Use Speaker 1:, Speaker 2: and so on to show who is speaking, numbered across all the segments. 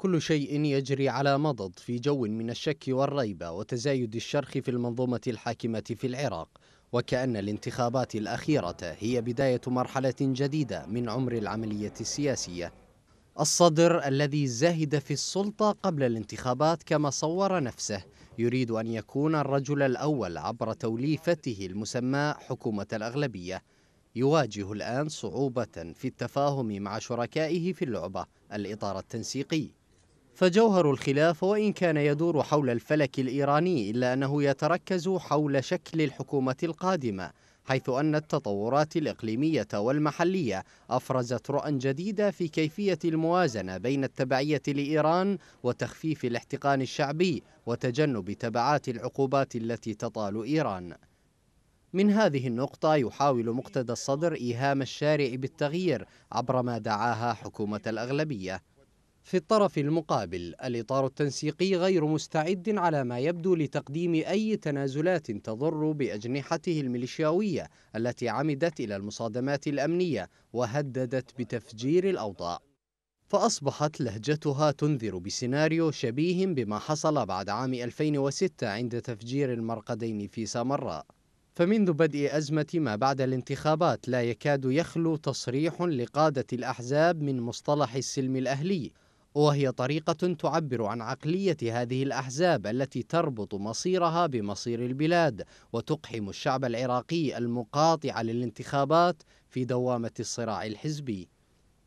Speaker 1: كل شيء يجري على مضض في جو من الشك والريبة وتزايد الشرخ في المنظومة الحاكمة في العراق وكأن الانتخابات الأخيرة هي بداية مرحلة جديدة من عمر العملية السياسية الصدر الذي زهد في السلطة قبل الانتخابات كما صور نفسه يريد أن يكون الرجل الأول عبر توليفته المسمى حكومة الأغلبية يواجه الآن صعوبة في التفاهم مع شركائه في اللعبة الإطار التنسيقي فجوهر الخلاف وإن كان يدور حول الفلك الإيراني إلا أنه يتركز حول شكل الحكومة القادمة حيث أن التطورات الإقليمية والمحلية أفرزت رؤى جديدة في كيفية الموازنة بين التبعية لإيران وتخفيف الاحتقان الشعبي وتجنب تبعات العقوبات التي تطال إيران من هذه النقطة يحاول مقتدى الصدر إيهام الشارع بالتغيير عبر ما دعاها حكومة الأغلبية في الطرف المقابل الإطار التنسيقي غير مستعد على ما يبدو لتقديم أي تنازلات تضر بأجنحته الميليشياوية التي عمدت إلى المصادمات الأمنية وهددت بتفجير الأوضاع فأصبحت لهجتها تنذر بسيناريو شبيه بما حصل بعد عام 2006 عند تفجير المرقدين في سامراء فمنذ بدء أزمة ما بعد الانتخابات لا يكاد يخلو تصريح لقادة الأحزاب من مصطلح السلم الأهلي وهي طريقة تعبر عن عقلية هذه الأحزاب التي تربط مصيرها بمصير البلاد وتقحم الشعب العراقي المقاطع للانتخابات في دوامة الصراع الحزبي.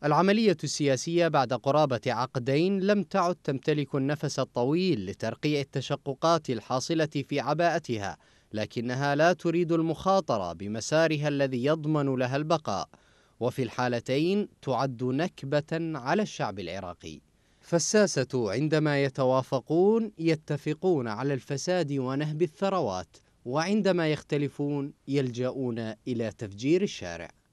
Speaker 1: العملية السياسية بعد قرابة عقدين لم تعد تمتلك النفس الطويل لترقيع التشققات الحاصلة في عباءتها، لكنها لا تريد المخاطرة بمسارها الذي يضمن لها البقاء. وفي الحالتين تعد نكبة على الشعب العراقي فالساسة عندما يتوافقون يتفقون على الفساد ونهب الثروات وعندما يختلفون يلجؤون إلى تفجير الشارع